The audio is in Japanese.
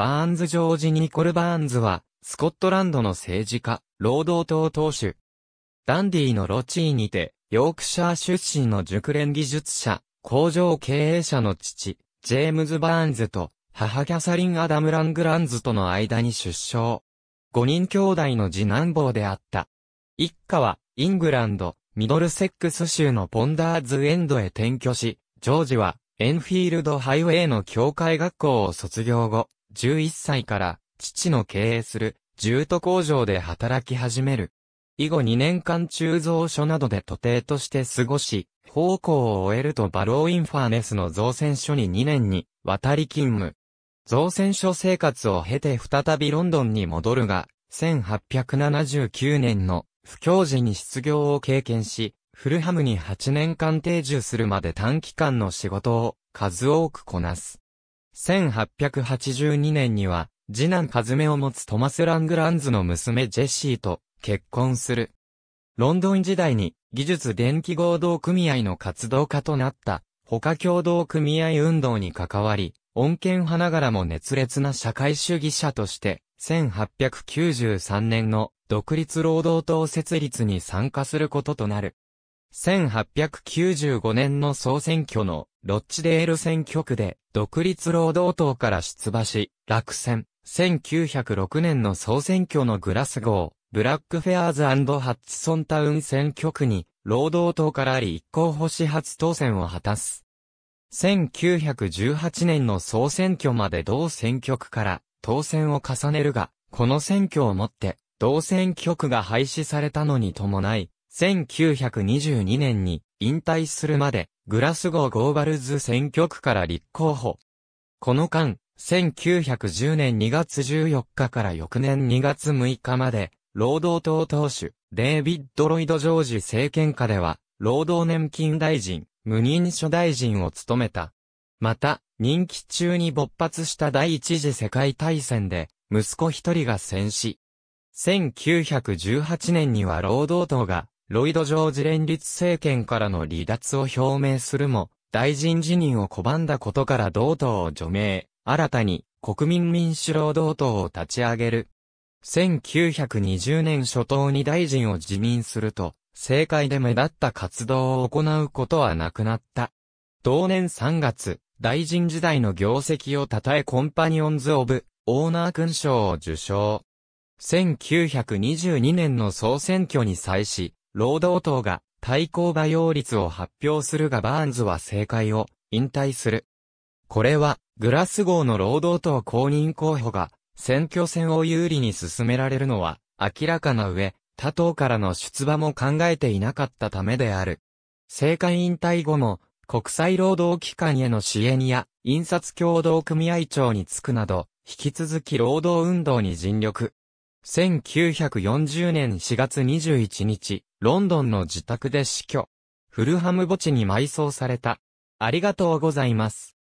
バーンズ・ジョージ・ニコル・バーンズは、スコットランドの政治家、労働党党首。ダンディのロチーにて、ヨークシャー出身の熟練技術者、工場経営者の父、ジェームズ・バーンズと、母キャサリン・アダム・ラングランズとの間に出生。5人兄弟の次男坊であった。一家は、イングランド、ミドルセックス州のポンダーズエンドへ転居し、ジョージは、エンフィールドハイウェイの教会学校を卒業後、11歳から父の経営する重都工場で働き始める。以後2年間鋳造所などで徒弟として過ごし、奉公を終えるとバローインファーネスの造船所に2年に渡り勤務。造船所生活を経て再びロンドンに戻るが、1879年の不況時に失業を経験し、フルハムに8年間定住するまで短期間の仕事を数多くこなす。1882年には、次男カズメを持つトマス・ラングランズの娘ジェシーと結婚する。ロンドン時代に技術電気合同組合の活動家となった他共同組合運動に関わり、恩恵派ながらも熱烈な社会主義者として、1893年の独立労働党設立に参加することとなる。1895年の総選挙のロッチデール選挙区で独立労働党から出馬し、落選。1906年の総選挙のグラスゴー、ブラックフェアーズハッチソンタウン選挙区に、労働党から立候補し初当選を果たす。1918年の総選挙まで同選挙区から当選を重ねるが、この選挙をもって、同選挙区が廃止されたのに伴い、1922年に引退するまでグラスゴー・ゴーバルズ選挙区から立候補。この間、1910年2月14日から翌年2月6日まで、労働党党首、デイビッド・ロイド・ジョージ政権下では、労働年金大臣、無任所大臣を務めた。また、任期中に勃発した第一次世界大戦で、息子一人が戦死。1918年には労働党がロイド・ジョージ連立政権からの離脱を表明するも、大臣辞任を拒んだことから同党を除名、新たに国民民主労働党を立ち上げる。1920年初頭に大臣を辞任すると、政界で目立った活動を行うことはなくなった。同年3月、大臣時代の業績を称えコンパニオンズ・オブ・オーナー勲章を受賞。1922年の総選挙に際し、労働党が対抗馬用率を発表するがバーンズは政界を引退する。これは、グラスゴーの労働党公認候補が、選挙戦を有利に進められるのは、明らかな上、他党からの出馬も考えていなかったためである。政界引退後も、国際労働機関への支援や、印刷協同組合長に就くなど、引き続き労働運動に尽力。1940年4月21日、ロンドンの自宅で死去。フルハム墓地に埋葬された。ありがとうございます。